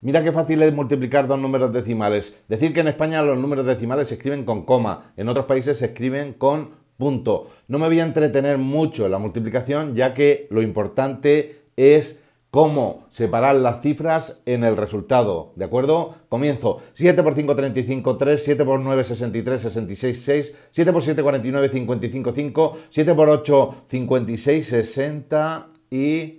Mira qué fácil es multiplicar dos números decimales. Decir que en España los números decimales se escriben con coma, en otros países se escriben con punto. No me voy a entretener mucho en la multiplicación ya que lo importante es cómo separar las cifras en el resultado. ¿De acuerdo? Comienzo. 7 por 5, 35, 3. 7 por 9, 63, 66, 6. 7 por 7, 49, 55, 5. 7 por 8, 56, 60 y...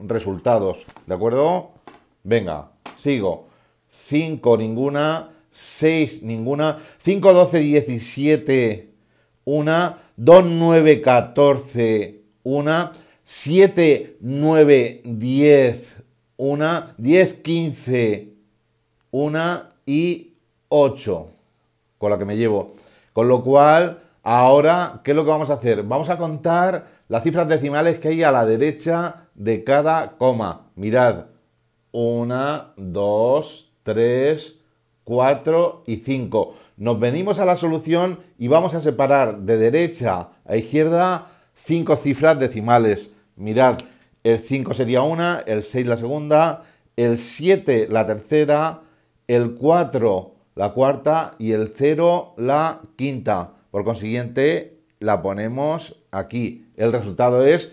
resultados, ¿de acuerdo? Venga, sigo. 5 ninguna, 6 ninguna, 5, 12, 17, 1, 2, 9, 14, 1, 7, 9, 10, 1, 10, 15, 1 y 8, con la que me llevo. Con lo cual, ahora, ¿qué es lo que vamos a hacer? Vamos a contar las cifras decimales que hay a la derecha de cada coma. Mirad, 1, 2, 3, 4 y 5. Nos venimos a la solución y vamos a separar de derecha a izquierda 5 cifras decimales. Mirad, el 5 sería una, el 6 la segunda, el 7 la tercera, el 4 la cuarta y el 0 la quinta. Por consiguiente, la ponemos aquí. El resultado es